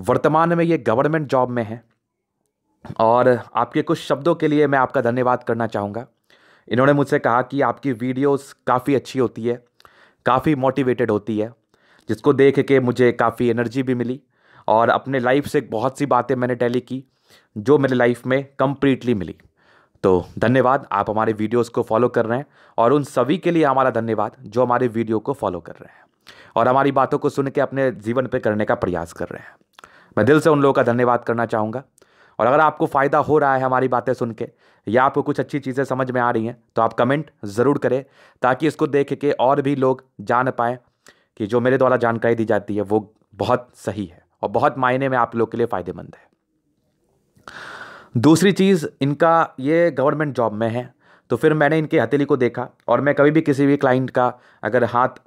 वर्तमान में ये गवर्नमेंट जॉब में हैं और आपके कुछ शब्दों के लिए मैं आपका धन्यवाद करना चाहूँगा इन्होंने मुझसे कहा कि आपकी वीडियोस काफ़ी अच्छी होती है काफ़ी मोटिवेटेड होती है जिसको देख के मुझे काफ़ी एनर्जी भी मिली और अपने लाइफ से बहुत सी बातें मैंने टैली की जो मेरे लाइफ में कम्प्लीटली मिली तो धन्यवाद आप हमारे वीडियोस को फॉलो कर रहे हैं और उन सभी के लिए हमारा धन्यवाद जो हमारे वीडियो को फॉलो कर रहे हैं और हमारी बातों को सुन के अपने जीवन पे करने का प्रयास कर रहे हैं मैं दिल से उन लोगों का धन्यवाद करना चाहूँगा और अगर आपको फ़ायदा हो रहा है हमारी बातें सुन के या आपको कुछ अच्छी चीज़ें समझ में आ रही हैं तो आप कमेंट ज़रूर करें ताकि इसको देख के और भी लोग जान पाएँ कि जो मेरे द्वारा जानकारी दी जाती है वो बहुत सही है और बहुत मायने में आप लोग के लिए फ़ायदेमंद है दूसरी चीज़ इनका ये गवर्नमेंट जॉब में है तो फिर मैंने इनके हथेली को देखा और मैं कभी भी किसी भी क्लाइंट का अगर हाथ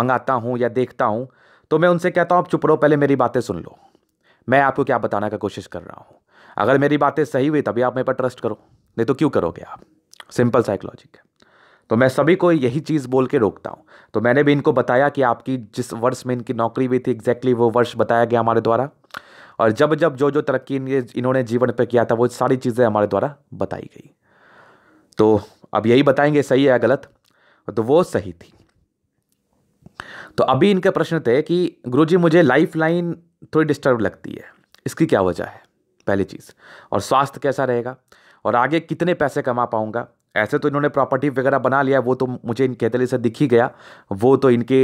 मंगाता हूँ या देखता हूँ तो मैं उनसे कहता हूँ आप चुप रहो पहले मेरी बातें सुन लो मैं आपको क्या बताने का कोशिश कर रहा हूँ अगर मेरी बातें सही हुई तभी आप मेरे पर ट्रस्ट करो नहीं तो क्यों करोगे आप सिंपल साइकोलॉजिक है तो मैं सभी को यही चीज़ बोल के रोकता हूँ तो मैंने भी इनको बताया कि आपकी जिस वर्ष में इनकी नौकरी हुई थी एग्जैक्टली वो वर्ष बताया गया हमारे द्वारा और जब जब जो जो तरक्की इन्होंने जीवन पर किया था वो सारी चीज़ें हमारे द्वारा बताई गई तो अब यही बताएंगे सही है या गलत तो वो सही थी तो अभी इनके प्रश्न थे कि जी मुझे लाइफ लाइन थोड़ी डिस्टर्ब लगती है इसकी क्या वजह है पहली चीज़ और स्वास्थ्य कैसा रहेगा और आगे कितने पैसे कमा पाऊँगा ऐसे तो इन्होंने प्रॉपर्टी वगैरह बना लिया वो तो मुझे इनके हथेली से दिख ही गया वो तो इनके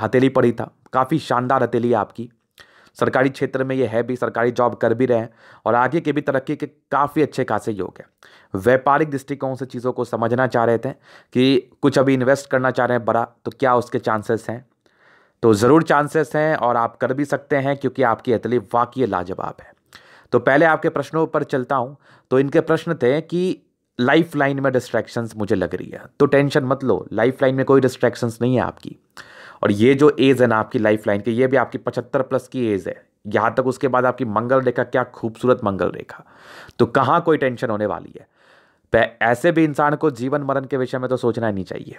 हथेली पड़ी था काफ़ी शानदार हथेली है आपकी सरकारी क्षेत्र में ये है भी सरकारी जॉब कर भी रहे हैं और आगे के भी तरक्की के काफ़ी अच्छे खासे योग हैं व्यापारिक दृष्टिकोण से चीज़ों को समझना चाह रहे थे कि कुछ अभी इन्वेस्ट करना चाह रहे हैं बड़ा तो क्या उसके चांसेस हैं तो ज़रूर चांसेस हैं और आप कर भी सकते हैं क्योंकि आपकी अतली वाकई लाजवाब है तो पहले आपके प्रश्नों पर चलता हूँ तो इनके प्रश्न थे कि लाइफ लाइन में डिस्ट्रैक्शंस मुझे लग रही है तो टेंशन मत लो लाइफ लाइन में कोई डिस्ट्रैक्शंस नहीं है आपकी और ये जो एज है ना आपकी लाइफ लाइन की ये भी आपकी पचहत्तर प्लस की एज है यहाँ तक उसके बाद आपकी मंगल रेखा क्या खूबसूरत मंगल रेखा तो कहाँ कोई टेंशन होने वाली है तो ऐसे भी इंसान को जीवन मरण के विषय में तो सोचना ही नहीं चाहिए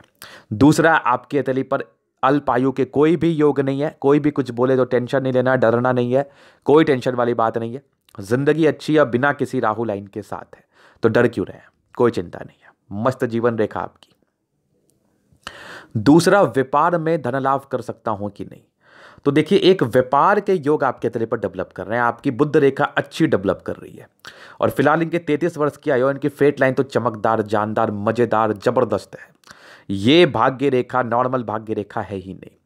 दूसरा आपकी अतली पर अल्पायु के कोई भी योग नहीं है कोई भी कुछ बोले तो टेंशन नहीं लेना डरना नहीं है कोई टेंशन वाली बात नहीं है जिंदगी अच्छी है बिना किसी राहु लाइन के साथ है तो डर क्यों रहे हैं कोई चिंता नहीं है मस्त जीवन रेखा आपकी दूसरा व्यापार में धन लाभ कर सकता हूँ कि नहीं तो देखिए एक व्यापार के योग आपके तले पर डेवलप कर रहे हैं आपकी बुद्ध रेखा अच्छी डेवलप कर रही है और फिलहाल इनके तैंतीस वर्ष की आयु इनकी फेट लाइन तो चमकदार जानदार मज़ेदार ज़बरदस्त है ये भाग्य रेखा नॉर्मल भाग्य रेखा है ही नहीं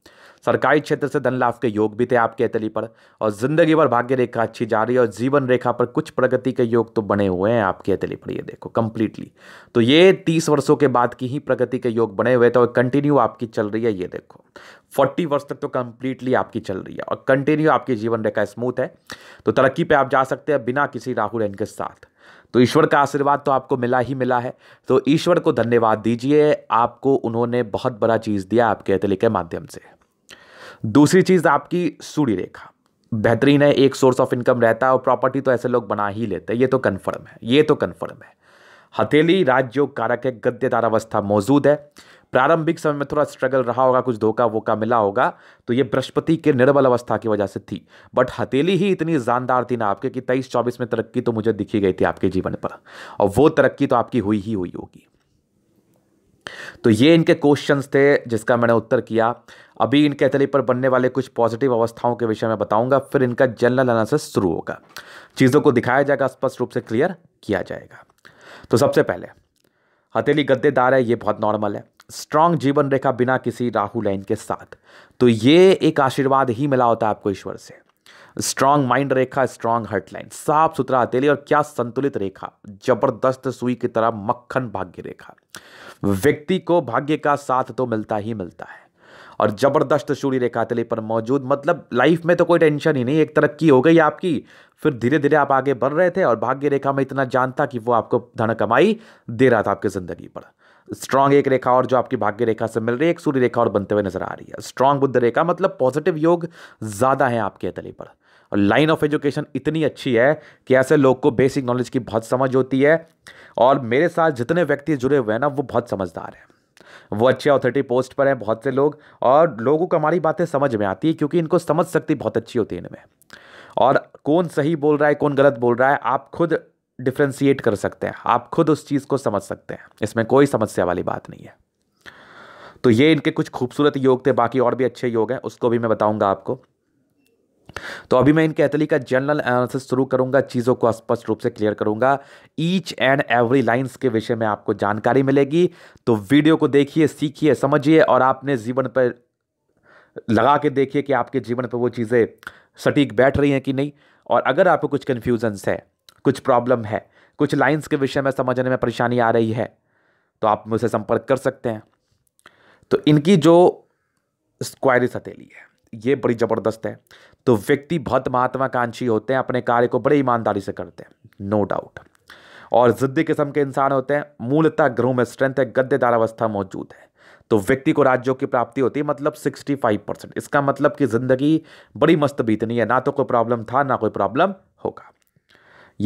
सरकारी क्षेत्र से धन लाभ के योग भी थे आपके अतली पर और ज़िंदगी भर भाग्य रेखा अच्छी जा रही है और जीवन रेखा पर कुछ प्रगति के योग तो बने हुए हैं आपके अतली पर ये देखो कंप्लीटली तो ये तीस वर्षों के बाद की ही प्रगति के योग बने हुए थे और कंटिन्यू आपकी चल रही है ये देखो फोर्टी वर्ष तक तो कंप्लीटली आपकी चल रही है और कंटिन्यू आपकी जीवन रेखा स्मूथ है तो तरक्की पर आप जा सकते हैं बिना किसी राहुल इनके साथ तो ईश्वर का आशीर्वाद तो आपको मिला ही मिला है तो ईश्वर को धन्यवाद दीजिए आपको उन्होंने बहुत बड़ा चीज़ दिया आपके अतली के माध्यम से दूसरी चीज़ आपकी सूर्य रेखा बेहतरीन है एक सोर्स ऑफ इनकम रहता है और प्रॉपर्टी तो ऐसे लोग बना ही लेते हैं ये तो कन्फर्म है ये तो कन्फर्म है हथेली राजयोग कारक है गद्यदार अवस्था मौजूद है प्रारंभिक समय में थोड़ा स्ट्रगल रहा होगा कुछ धोखा वोका मिला होगा तो ये बृहस्पति के निर्बल अवस्था की वजह से थी बट हथेली ही इतनी जानदार थी ना आपके कि तेईस चौबीस में तरक्की तो मुझे दिखी गई थी आपके जीवन पर और वो तरक्की तो आपकी हुई ही हुई होगी तो ये इनके क्वेश्चंस थे जिसका मैंने उत्तर किया अभी इनके अतली पर बनने वाले कुछ पॉजिटिव अवस्थाओं के विषय में बताऊंगा फिर इनका जनरल एनालिसिस शुरू होगा चीज़ों को दिखाया जाएगा स्पष्ट रूप से क्लियर किया जाएगा तो सबसे पहले हथेली गद्देदार है ये बहुत नॉर्मल है स्ट्रांग जीवन रेखा बिना किसी राहु लाइन के साथ तो ये एक आशीर्वाद ही मिला होता है आपको ईश्वर से स्ट्रांग माइंड रेखा स्ट्रांग हर्टलाइन साफ सुथरा हथेली और क्या संतुलित रेखा जबरदस्त सुई की तरह मक्खन भाग्य रेखा व्यक्ति को भाग्य का साथ तो मिलता ही मिलता है और जबरदस्त सूर्य रेखा हथेली पर मौजूद मतलब लाइफ में तो कोई टेंशन ही नहीं एक तरक्की हो गई आपकी फिर धीरे धीरे आप आगे बढ़ रहे थे और भाग्य रेखा में इतना जानता कि वो आपको धन कमाई दे रहा था आपकी ज़िंदगी पर स्ट्रांग एक रेखा और जो आपकी भाग्य रेखा से मिल रही है एक सूर्य रेखा और बनते हुए नजर आ रही है स्ट्रांग बुद्ध रेखा मतलब पॉजिटिव योग ज़्यादा है आपके हथेली पर और लाइन ऑफ एजुकेशन इतनी अच्छी है कि ऐसे लोग को बेसिक नॉलेज की बहुत समझ होती है और मेरे साथ जितने व्यक्ति जुड़े हुए हैं ना वो बहुत समझदार हैं वो अच्छे ऑथोरिटी पोस्ट पर हैं बहुत से लोग और लोगों को हमारी बातें समझ में आती है क्योंकि इनको समझ शक्ति बहुत अच्छी होती है इनमें और कौन सही बोल रहा है कौन गलत बोल रहा है आप खुद डिफ्रेंशिएट कर सकते हैं आप खुद उस चीज़ को समझ सकते हैं इसमें कोई समस्या वाली बात नहीं है तो ये इनके कुछ खूबसूरत योग थे बाकी और भी अच्छे योग हैं उसको भी मैं बताऊंगा आपको तो अभी मैं इनके एथली का जनरल एनालिसिस शुरू करूंगा चीज़ों को स्पष्ट रूप से क्लियर करूंगा ईच एंड एवरी लाइन्स के विषय में आपको जानकारी मिलेगी तो वीडियो को देखिए सीखिए समझिए और आपने जीवन पर लगा के देखिए कि आपके जीवन पर वो चीज़ें सटीक बैठ रही हैं कि नहीं और अगर आपको कुछ कन्फ्यूजन्स है कुछ प्रॉब्लम है कुछ लाइन्स के विषय में समझने में परेशानी आ रही है तो आप मुझसे संपर्क कर सकते हैं तो इनकी जो स्क्वायरिस हथेली है ये बड़ी ज़बरदस्त है तो व्यक्ति बहुत महत्वाकांक्षी होते हैं अपने कार्य को बड़े ईमानदारी से करते हैं नो डाउट और जिद्दी किस्म के इंसान होते हैं मूलतः ग्रह में स्ट्रेंथ है गद्देदार अवस्था मौजूद है तो व्यक्ति को राज्यों की प्राप्ति होती है मतलब 65 परसेंट इसका मतलब कि ज़िंदगी बड़ी मस्त बीतनी है ना तो कोई प्रॉब्लम था ना कोई प्रॉब्लम होगा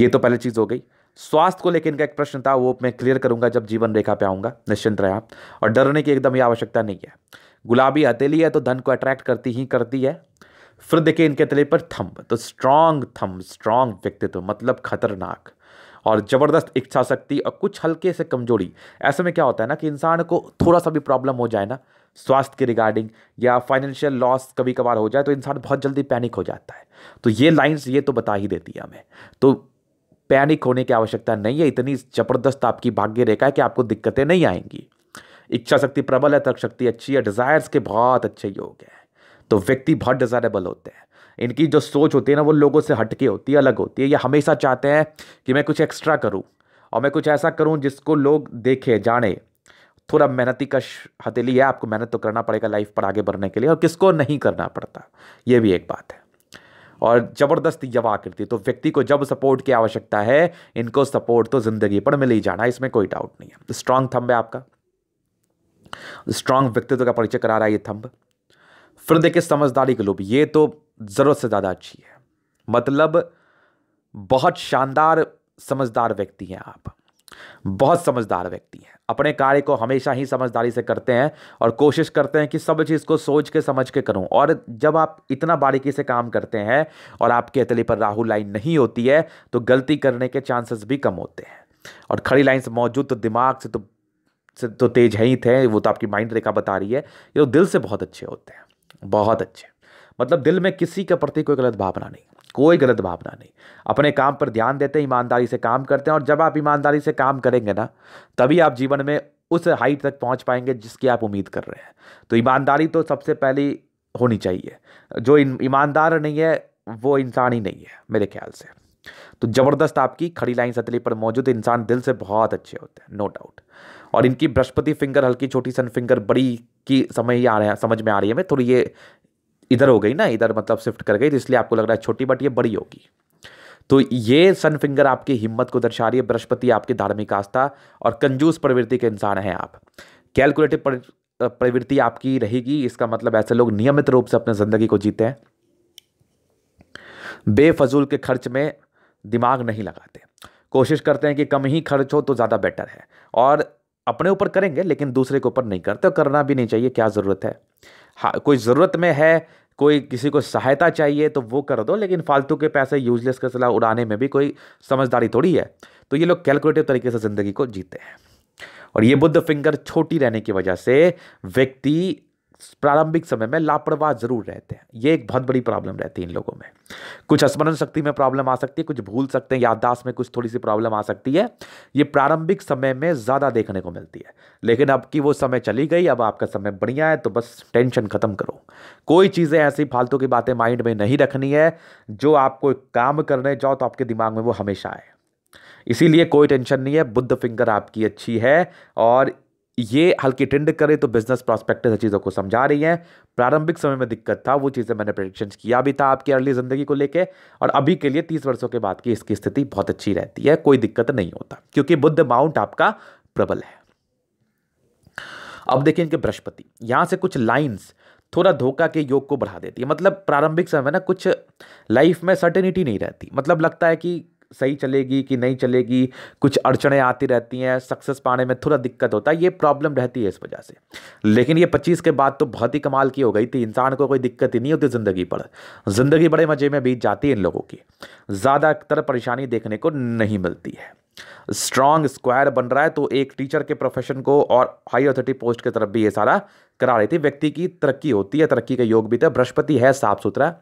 ये तो पहली चीज़ हो गई स्वास्थ्य को लेकर इनका एक प्रश्न था वो मैं क्लियर करूंगा जब जीवन रेखा पे आऊंगा निश्चिंत रहे आप और डरने की एकदम ही आवश्यकता नहीं है गुलाबी हथेली है तो धन को अट्रैक्ट करती ही करती है फिर देखिए इनके तले पर थम्ब तो स्ट्रांग थम्ब स्ट्रांग व्यक्तित्व मतलब खतरनाक और ज़बरदस्त इच्छा शक्ति और कुछ हल्के से कमजोरी ऐसे में क्या होता है ना कि इंसान को थोड़ा सा भी प्रॉब्लम हो जाए ना स्वास्थ्य के रिगार्डिंग या फाइनेंशियल लॉस कभी कभार हो जाए तो इंसान बहुत जल्दी पैनिक हो जाता है तो ये लाइंस ये तो बता ही देती है हमें तो पैनिक होने की आवश्यकता नहीं है इतनी ज़बरदस्त आपकी भाग्य रेखा है कि आपको दिक्कतें नहीं आएंगी इच्छा शक्ति प्रबल है तर्क शक्ति अच्छी है डिज़ायर्स के बहुत अच्छे योग हैं तो व्यक्ति बहुत डिज़ायरेबल होते हैं इनकी जो सोच होती है ना वो लोगों से हटके होती है अलग होती है ये हमेशा चाहते हैं कि मैं कुछ एक्स्ट्रा करूँ और मैं कुछ ऐसा करूँ जिसको लोग देखें जाने थोड़ा मेहनती कश हथेली है आपको मेहनत तो करना पड़ेगा लाइफ पर आगे बढ़ने के लिए और किसको नहीं करना पड़ता ये भी एक बात है और ज़बरदस्त यवा आकृति तो व्यक्ति को जब सपोर्ट की आवश्यकता है इनको सपोर्ट तो ज़िंदगी पर मिल ही जाना इसमें कोई डाउट नहीं है स्ट्रांग थंब है आपका स्ट्रांग व्यक्तित्व का परिचय करा रहा है ये थंब फिर देखिए समझदारी के लोग ये तो ज़रूरत से ज़्यादा अच्छी है मतलब बहुत शानदार समझदार व्यक्ति हैं आप बहुत समझदार व्यक्ति हैं अपने कार्य को हमेशा ही समझदारी से करते हैं और कोशिश करते हैं कि सब चीज़ को सोच के समझ के करूं और जब आप इतना बारीकी से काम करते हैं और आपके अतली पर राहु लाइन नहीं होती है तो गलती करने के चांसेस भी कम होते हैं और खड़ी लाइन से मौजूद तो दिमाग से तो से तो तेज है ही थे वो तो आपकी माइंड रेखा बता रही है ये तो दिल से बहुत अच्छे होते हैं बहुत अच्छे मतलब दिल में किसी के प्रति कोई गलत भावना नहीं कोई गलत भावना नहीं अपने काम पर ध्यान देते हैं ईमानदारी से काम करते हैं और जब आप ईमानदारी से काम करेंगे ना तभी आप जीवन में उस हाइट तक पहुंच पाएंगे जिसकी आप उम्मीद कर रहे हैं तो ईमानदारी तो सबसे पहली होनी चाहिए जो ईमानदार नहीं है वो इंसान ही नहीं है मेरे ख्याल से तो ज़बरदस्त आपकी खड़ी लाइन सतली पर मौजूद इंसान दिल से बहुत अच्छे होते हैं नो डाउट और इनकी बृहस्पति फिंगर हल्की छोटी सन फिंगर बड़ी की समझ ही आ रहा है समझ में आ रही है मैं थोड़ी ये इधर हो गई ना इधर मतलब शिफ्ट कर गई तो इसलिए आपको लग रहा है छोटी बट ये बड़ी होगी तो ये सन फिंगर आपकी हिम्मत को दर्शा रही है बृहस्पति आपकी धार्मिक आस्था और कंजूस प्रवृत्ति के इंसान हैं आप कैलकुलेटिव प्रवृत्ति आपकी रहेगी इसका मतलब ऐसे लोग नियमित रूप से अपने ज़िंदगी को जीते हैं बेफजूल के खर्च में दिमाग नहीं लगाते कोशिश करते हैं कि कम ही खर्च हो तो ज़्यादा बेटर है और अपने ऊपर करेंगे लेकिन दूसरे के ऊपर नहीं करते और करना भी नहीं चाहिए क्या ज़रूरत है हाँ कोई ज़रूरत में है कोई किसी को सहायता चाहिए तो वो कर दो लेकिन फालतू के पैसे यूजलेस का सलाह उड़ाने में भी कोई समझदारी थोड़ी है तो ये लोग कैलकुलेटिव तरीके से ज़िंदगी को जीते हैं और ये बुद्ध फिंगर छोटी रहने की वजह से व्यक्ति प्रारंभिक समय में लापरवाह जरूर रहते हैं ये एक बहुत बड़ी प्रॉब्लम रहती है इन लोगों में कुछ स्मरण शक्ति में प्रॉब्लम आ सकती है कुछ भूल सकते हैं याददाश्त में कुछ थोड़ी सी प्रॉब्लम आ सकती है ये प्रारंभिक समय में ज़्यादा देखने को मिलती है लेकिन अब की वो समय चली गई अब आपका समय बढ़िया है तो बस टेंशन ख़त्म करो कोई चीज़ें ऐसी फालतू की बातें माइंड में नहीं रखनी है जो आपको काम करने जाओ तो आपके दिमाग में वो हमेशा आए इसीलिए कोई टेंशन नहीं है बुद्ध फिंगर आपकी अच्छी है और ये हल्की टेंड करे तो बिजनेस प्रॉस्पेक्टस चीज़ों को समझा रही हैं प्रारंभिक समय में दिक्कत था वो चीज़ें मैंने प्रडिक्शन किया भी था आपकी अर्ली ज़िंदगी को लेके और अभी के लिए तीस वर्षों के बाद की इसकी स्थिति बहुत अच्छी रहती है कोई दिक्कत नहीं होता क्योंकि बुद्ध माउंट आपका प्रबल है अब देखें इनके बृहस्पति यहाँ से कुछ लाइन्स थोड़ा धोखा के योग को बढ़ा देती है मतलब प्रारंभिक समय में ना कुछ लाइफ में सर्टेनिटी नहीं रहती मतलब लगता है कि सही चलेगी कि नहीं चलेगी कुछ अड़चने आती रहती हैं सक्सेस पाने में थोड़ा दिक्कत होता है ये प्रॉब्लम रहती है इस वजह से लेकिन ये पच्चीस के बाद तो बहुत ही कमाल की हो गई थी इंसान को कोई दिक्कत ही नहीं होती ज़िंदगी पर ज़िंदगी बड़े मज़े में बीत जाती है इन लोगों की ज़्यादातर परेशानी देखने को नहीं मिलती है स्ट्रांग स्क्वायर बन रहा है तो एक टीचर के प्रोफेशन को और हाई अथॉरिटी पोस्ट की तरफ भी ये सारा करा रही थी व्यक्ति की तरक्की होती है तरक्की का योग भी था बृहस्पति है साफ सुथरा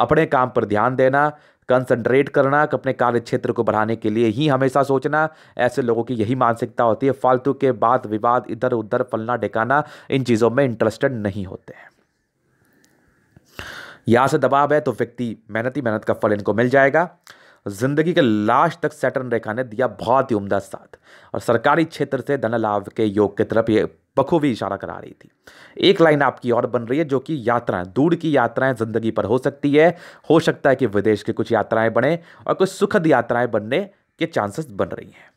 अपने काम पर ध्यान देना कंसंट्रेट करना अपने कार्य क्षेत्र को बढ़ाने के लिए ही हमेशा सोचना ऐसे लोगों की यही मानसिकता होती है फालतू के बाद विवाद इधर उधर फलना डेकाना इन चीज़ों में इंटरेस्टेड नहीं होते हैं यहाँ से दबाव है तो व्यक्ति मेहनत ही मेहनत का फल इनको मिल जाएगा जिंदगी के लास्ट तक सैटर्न रेखा ने दिया बहुत ही उम्दा साथ और सरकारी क्षेत्र से धन लाभ के योग की तरफ ये बखूबी इशारा करा रही थी एक लाइन आपकी और बन रही है जो कि यात्राएं दूर की यात्राएं ज़िंदगी पर हो सकती है हो सकता है कि विदेश की कुछ यात्राएं बने और कुछ सुखद यात्राएं बनने के चांसेस बन रही हैं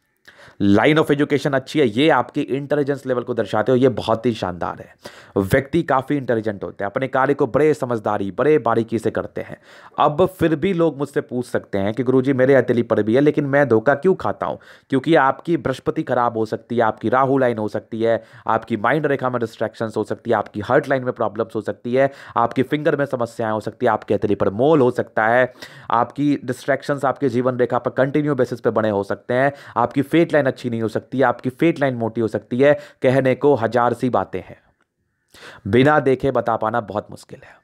लाइन ऑफ एजुकेशन अच्छी है ये आपके इंटेलिजेंस लेवल को दर्शाते हो ये बहुत ही शानदार है व्यक्ति काफ़ी इंटेलिजेंट होते हैं अपने कार्य को बड़े समझदारी बड़े बारीकी से करते हैं अब फिर भी लोग मुझसे पूछ सकते हैं कि गुरु जी मेरे हथेली पर भी है लेकिन मैं धोखा क्यों खाता हूँ क्योंकि आपकी बृहस्पति खराब हो सकती है आपकी राहु लाइन हो सकती है आपकी माइंड रेखा में डिस्ट्रैक्शन हो सकती है आपकी हर्ट लाइन में प्रॉब्लम्स हो सकती है आपकी फिंगर में समस्याएं हो सकती है आपके हथेली पर मोल हो सकता है आपकी डिस्ट्रैक्शंस आपके जीवन रेखा पर कंटिन्यू बेसिस पे बने हो सकते हैं आपकी फेट लाइन अच्छी नहीं हो सकती है आपकी फेट लाइन मोटी हो सकती है कहने को हजार सी बातें हैं बिना देखे बता पाना बहुत मुश्किल है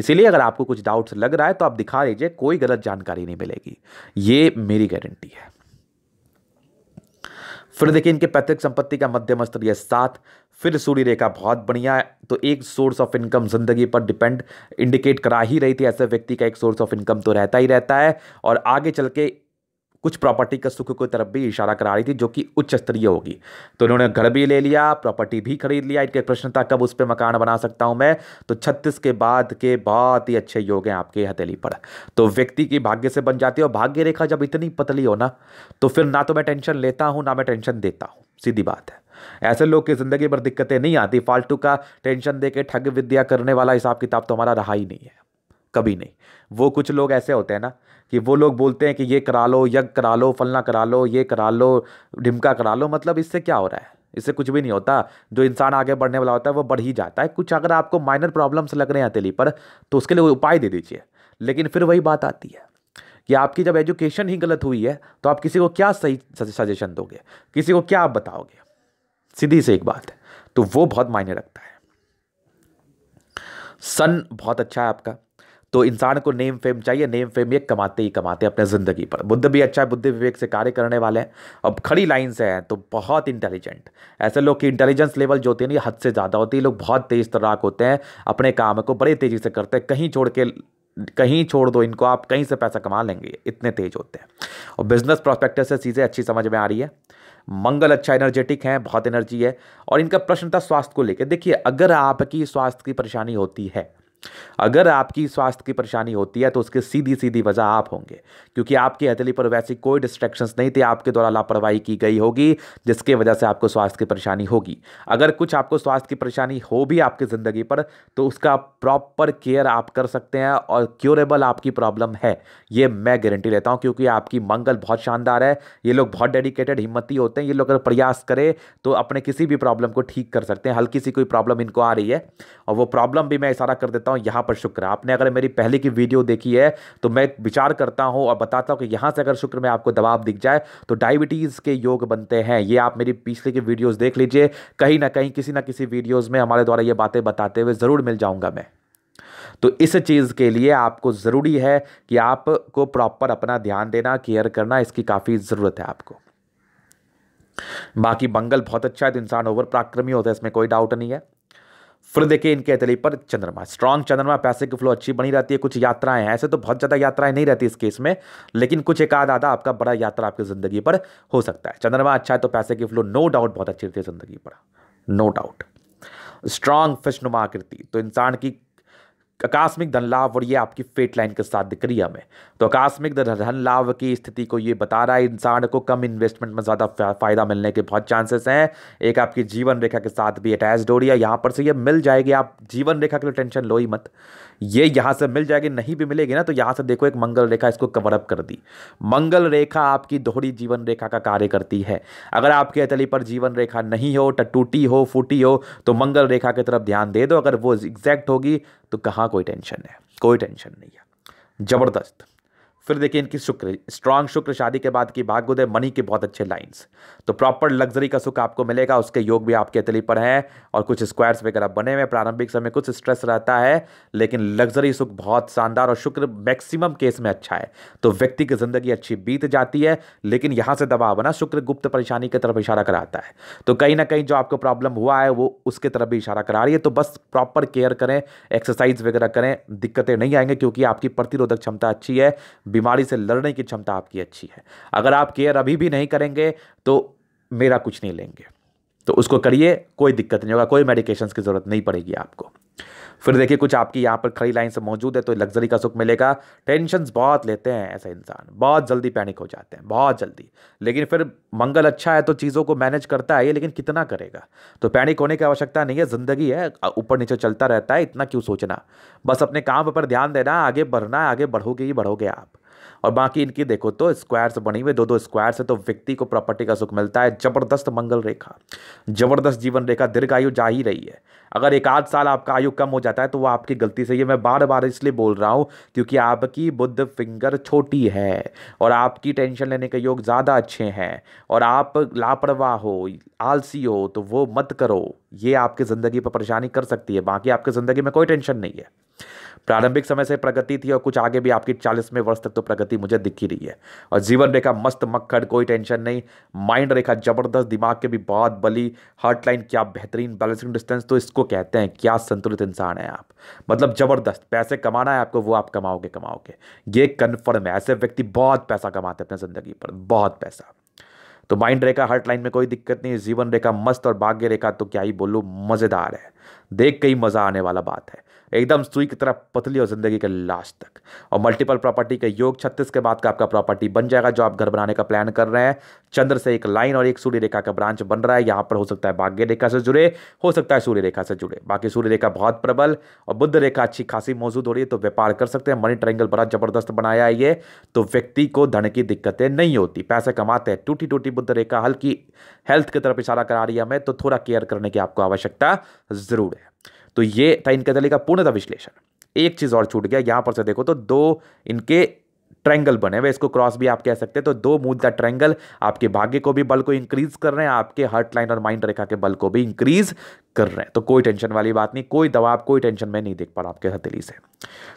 इसीलिए अगर आपको कुछ डाउट्स लग रहा है तो आप दिखा दीजिए कोई गलत जानकारी नहीं मिलेगी ये मेरी गारंटी है फिर देखिए इनके पैतृक संपत्ति का मध्यम स्तर यह सात फिर सूर्य रेखा बहुत बढ़िया है तो एक सोर्स ऑफ इनकम जिंदगी पर डिपेंड इंडिकेट करा ही रही थी ऐसे व्यक्ति का एक सोर्स ऑफ इनकम तो रहता ही रहता है और आगे चल के कुछ प्रॉपर्टी के सुख की तरफ भी इशारा करा रही थी जो कि उच्च स्तरीय होगी तो इन्होंने घर भी ले लिया प्रॉपर्टी भी खरीद लिया इनके प्रश्न था कब उस पर मकान बना सकता हूँ मैं तो छत्तीस के बाद के बहुत ही अच्छे योग हैं आपके हथेली पर तो व्यक्ति की भाग्य से बन जाती है और भाग्य रेखा जब इतनी पतली हो ना तो फिर ना तो मैं टेंशन लेता हूँ ना मैं टेंशन देता हूँ सीधी बात है ऐसे लोग की ज़िंदगी पर दिक्कतें नहीं आती फालतू का टेंशन दे के ठग विद्या करने वाला हिसाब किताब तो हमारा रहा ही नहीं है कभी नहीं वो कुछ लोग ऐसे होते हैं ना कि वो लोग बोलते हैं कि ये करा लो यज्ञ करा लो फलना करा लो ये करा लो ढिमका करा लो मतलब इससे क्या हो रहा है इससे कुछ भी नहीं होता जो इंसान आगे बढ़ने वाला होता है वो बढ़ ही जाता है कुछ अगर आपको माइनर प्रॉब्लम्स लग रहे हैं हथेली पर तो उसके लिए उपाय दे दीजिए लेकिन फिर वही बात आती है कि आपकी जब एजुकेशन ही गलत हुई है तो आप किसी को क्या सही सजेशन दोगे किसी को क्या आप बताओगे सीधी से एक बात है तो वो बहुत मायने रखता है सन बहुत अच्छा है आपका तो इंसान को नेम फेम चाहिए नेम फेम ये कमाते ही कमाते अपने ज़िंदगी पर बुद्ध भी अच्छा है बुद्धि विवेक से कार्य करने वाले हैं अब खड़ी लाइन से हैं तो बहुत इंटेलिजेंट ऐसे लोग की इंटेलिजेंस लेवल जो होती है ना हद से ज़्यादा होती है लोग बहुत तेज़ तराक होते हैं अपने काम को बड़े तेज़ी से करते हैं कहीं छोड़ के कहीं छोड़ दो इनको आप कहीं से पैसा कमा लेंगे इतने तेज होते हैं और बिजनेस प्रोस्पेक्टर से चीज़ें अच्छी समझ में आ रही है मंगल अच्छा एनर्जेटिक है बहुत एनर्जी है और इनका प्रश्न था स्वास्थ्य को लेकर देखिए अगर आपकी स्वास्थ्य की परेशानी होती है अगर आपकी स्वास्थ्य की परेशानी होती है तो उसकी सीधी सीधी वजह आप होंगे क्योंकि आपकी हथेली पर वैसी कोई डिस्ट्रैक्शंस नहीं थी आपके द्वारा लापरवाही की गई होगी जिसके वजह से आपको स्वास्थ्य की परेशानी होगी अगर कुछ आपको स्वास्थ्य की परेशानी हो भी आपकी ज़िंदगी पर तो उसका प्रॉपर केयर आप कर सकते हैं और क्योरेबल आपकी प्रॉब्लम है ये मैं गारंटी लेता हूँ क्योंकि आपकी मंगल बहुत शानदार है ये लोग बहुत डेडिकेटेड हिम्मती होते हैं ये लोग अगर प्रयास करें तो अपने किसी भी प्रॉब्लम को ठीक कर सकते हैं हल्की सी कोई प्रॉब्लम इनको आ रही है और वो प्रॉब्लम भी मैं इशारा कर देता करता हूँ यहाँ पर शुक्र आपने अगर मेरी पहले की वीडियो देखी है तो मैं विचार करता हूँ और बताता हूँ कि यहाँ से अगर शुक्र में आपको दबाव दिख जाए तो डायबिटीज़ के योग बनते हैं ये आप मेरी पिछले की वीडियोज़ देख लीजिए कहीं ना कहीं किसी ना किसी वीडियोज़ में हमारे द्वारा ये बातें बताते हुए ज़रूर मिल जाऊँगा मैं तो इस चीज़ के लिए आपको ज़रूरी है कि आपको प्रॉपर अपना ध्यान देना केयर करना इसकी काफ़ी ज़रूरत है आपको बाकी बंगल बहुत अच्छा है तो इंसान ओवर प्राक्रमी होता है इसमें कोई डाउट नहीं है फिर देखिए इनके अतली पर चंद्रमा स्ट्रॉन्ग चंद्रमा पैसे की फ्लो अच्छी बनी रहती है कुछ यात्राएं ऐसे तो बहुत ज़्यादा यात्राएं नहीं रहती इस केस में लेकिन कुछ एक आध आधा आपका बड़ा यात्रा आपकी ज़िंदगी पर हो सकता है चंद्रमा अच्छा है तो पैसे की फ्लो नो डाउट बहुत अच्छी रहती है ज़िंदगी पर नो डाउट स्ट्रांग फिशनुमा आकृति तो इंसान की आकस्मिक धन लाभ और ये आपकी फेट लाइन के साथ दिख रही है हमें तो आकस्मिक धन लाभ की स्थिति को ये बता रहा है इंसान को कम इन्वेस्टमेंट में ज़्यादा फायदा मिलने के बहुत चांसेस हैं एक आपकी जीवन रेखा के साथ भी अटैच हो रही है यहाँ पर से ये मिल जाएगी आप जीवन रेखा के लिए टेंशन लो ही मत ये यहाँ से मिल जाएगी नहीं भी मिलेगी ना तो यहाँ से देखो एक मंगल रेखा इसको कवरअप कर दी मंगल रेखा आपकी दोहरी जीवन रेखा का कार्य करती है अगर आपके अतली पर जीवन रेखा नहीं हो टूटी हो फूटी हो तो मंगल रेखा की तरफ ध्यान दे दो अगर वो एग्जैक्ट होगी तो कहाँ कोई टेंशन है कोई टेंशन नहीं है ज़बरदस्त फिर देखिए इनकी शुक्र स्ट्रांग शुक्र शादी के बाद की भाग्योदय मनी के बहुत अच्छे लाइंस तो प्रॉपर लग्जरी का सुख आपको मिलेगा उसके योग भी आपके तली पर हैं और कुछ स्क्वायर्स वगैरह बने हुए प्रारंभिक समय कुछ स्ट्रेस रहता है लेकिन लग्जरी सुख बहुत शानदार और शुक्र मैक्सिमम केस में अच्छा है तो व्यक्ति की जिंदगी अच्छी बीत जाती है लेकिन यहाँ से दबाव बना शुक्र गुप्त परेशानी की तरफ इशारा कराता है तो कहीं ना कहीं जो आपको प्रॉब्लम हुआ है वो उसके तरफ भी इशारा करा रही है तो बस प्रॉपर केयर करें एक्सरसाइज वगैरह करें दिक्कतें नहीं आएंगे क्योंकि आपकी प्रतिरोधक क्षमता अच्छी है बीमारी से लड़ने की क्षमता आपकी अच्छी है अगर आप केयर अभी भी नहीं करेंगे तो मेरा कुछ नहीं लेंगे तो उसको करिए कोई दिक्कत नहीं होगा कोई मेडिकेशंस की ज़रूरत नहीं पड़ेगी आपको फिर देखिए कुछ आपकी यहाँ पर खड़ी लाइन से मौजूद है तो लग्जरी का सुख मिलेगा टेंशन बहुत लेते हैं ऐसे इंसान बहुत जल्दी पैनिक हो जाते हैं बहुत जल्दी लेकिन फिर मंगल अच्छा है तो चीज़ों को मैनेज करता है ये लेकिन कितना करेगा तो पैनिक होने की आवश्यकता नहीं है ज़िंदगी है ऊपर नीचे चलता रहता है इतना क्यों सोचना बस अपने काम पर ध्यान देना आगे बढ़ना आगे बढ़ोगे ही बढ़ोगे आप और बाकी इनकी देखो तो स्क्वायर से बनी हुई दो दो स्क्वायर से तो व्यक्ति को प्रॉपर्टी का सुख मिलता है जबरदस्त मंगल रेखा जबरदस्त जीवन रेखा दीर्घ आयु जा ही रही है अगर एक आध साल आपका आयु कम हो जाता है तो वो आपकी गलती से ये मैं बार बार इसलिए बोल रहा हूँ क्योंकि आपकी बुद्ध फिंगर छोटी है और आपकी टेंशन लेने के योग ज़्यादा अच्छे हैं और आप लापरवाह हो आलसी हो तो वो मत करो ये आपकी ज़िंदगी पर परेशानी कर सकती है बाकी आपकी ज़िंदगी में कोई टेंशन नहीं है प्रारंभिक समय से प्रगति थी और कुछ आगे भी आपकी चालीसवें वर्ष तक तो प्रगति मुझे दिखी रही है और जीवन रेखा मस्त मक्खड़ कोई टेंशन नहीं माइंड रेखा जबरदस्त दिमाग के भी बहुत बली हर्ट लाइन क्या बेहतरीन बैलेंसिंग डिस्टेंस तो इसको कहते हैं क्या संतुलित इंसान है आप मतलब जबरदस्त पैसे कमाना है आपको वो आप कमाओगे कमाओगे ये कन्फर्म है ऐसे व्यक्ति बहुत पैसा कमाते अपने ज़िंदगी पर बहुत पैसा तो माइंड रेखा हर्ट लाइन में कोई दिक्कत नहीं जीवन रेखा मस्त और भाग्य रेखा तो क्या ही बोलूँ मज़ेदार है देख के ही मज़ा आने वाला बात है एकदम सुई की तरह पतली और ज़िंदगी के लास्ट तक और मल्टीपल प्रॉपर्टी का योग छत्तीस के बाद का आपका प्रॉपर्टी बन जाएगा जो आप घर बनाने का प्लान कर रहे हैं चंद्र से एक लाइन और एक सूर्य रेखा का ब्रांच बन रहा है यहाँ पर हो सकता है भाग्य रेखा से जुड़े हो सकता है सूर्य रेखा से जुड़े बाकी सूर्य रेखा बहुत प्रबल और बुद्ध रेखा अच्छी खासी मौजूद हो रही है तो व्यापार कर सकते हैं मनी ट्रैंगल बड़ा ज़बरदस्त बनाया है ये तो व्यक्ति को धन की दिक्कतें नहीं होती पैसे कमाते हैं टूटी टूटी बुद्ध रेखा हल्की हेल्थ की तरफ इशारा करा रही है हमें तो थोड़ा केयर करने की आपको आवश्यकता ज़रूर है हैं तो ये था इनके दली का पूर्णतः विश्लेषण एक चीज़ और छूट गया यहाँ पर से देखो तो दो इनके ट्रैंगल बने हुए इसको क्रॉस भी आप कह सकते हैं तो दो मुद्दा ट्रैंगल आपके भाग्य को भी बल को इंक्रीज कर रहे हैं आपके हर्ट लाइन और माइंड रेखा के बल को भी इंक्रीज कर रहे हैं तो कोई टेंशन वाली बात नहीं कोई दबाव कोई टेंशन मैं नहीं देख पा रहा आपके हथेली से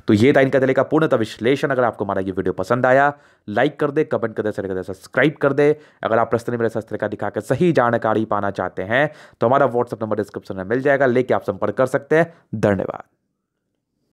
तो ये था इनका दिल का पूर्णतः विश्लेषण अगर आपको हमारा ये वीडियो पसंद आया लाइक कर दे कमेंट कर दे सर कर दे सब्सक्राइब कर दे अगर आप प्रश्न मेरे शस्त्र का दिखाकर सही जानकारी पाना चाहते हैं तो हमारा व्हाट्सअप नंबर डिस्क्रिप्शन में मिल जाएगा लेके आप संपर्क कर सकते हैं धन्यवाद